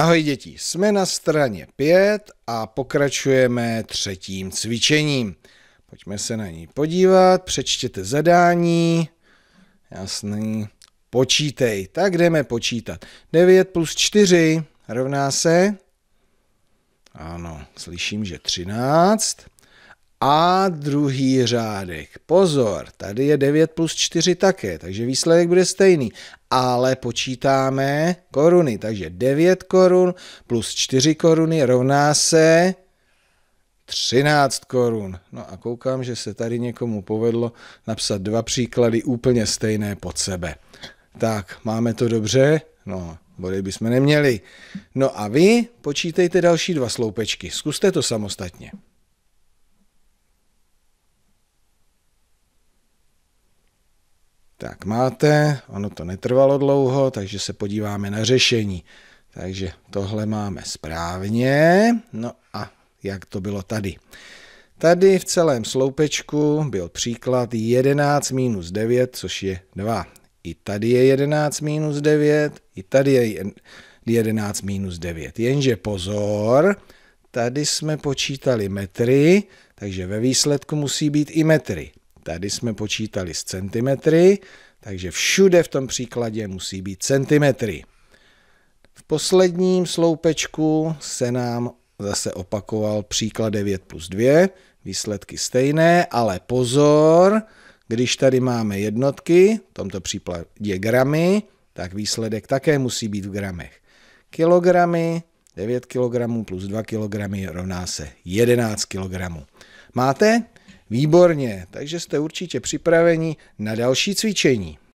Ahoj děti, jsme na straně 5 a pokračujeme třetím cvičením. Pojďme se na ní podívat, přečtěte zadání. Jasný. Počítej, tak jdeme počítat. 9 plus 4 rovná se? Ano, slyším, že 13 a druhý řádek. Pozor, tady je 9 plus 4 také, takže výsledek bude stejný. Ale počítáme koruny, takže 9 korun plus 4 koruny rovná se 13 korun. No a koukám, že se tady někomu povedlo napsat dva příklady úplně stejné pod sebe. Tak, máme to dobře? No, body bychom neměli. No a vy počítejte další dva sloupečky. Zkuste to samostatně. Tak máte, ono to netrvalo dlouho, takže se podíváme na řešení. Takže tohle máme správně. No a jak to bylo tady? Tady v celém sloupečku byl příklad 11 minus 9, což je 2. I tady je 11 minus 9, i tady je 11 minus 9. Jenže pozor, tady jsme počítali metry, takže ve výsledku musí být i metry. Tady jsme počítali s centimetry, takže všude v tom příkladě musí být centimetry. V posledním sloupečku se nám zase opakoval příklad 9 plus 2, výsledky stejné, ale pozor, když tady máme jednotky, v tomto případě gramy, tak výsledek také musí být v gramech. Kilogramy, 9 kg plus 2 kg rovná se 11 kg. Máte? Výborně, takže jste určitě připraveni na další cvičení.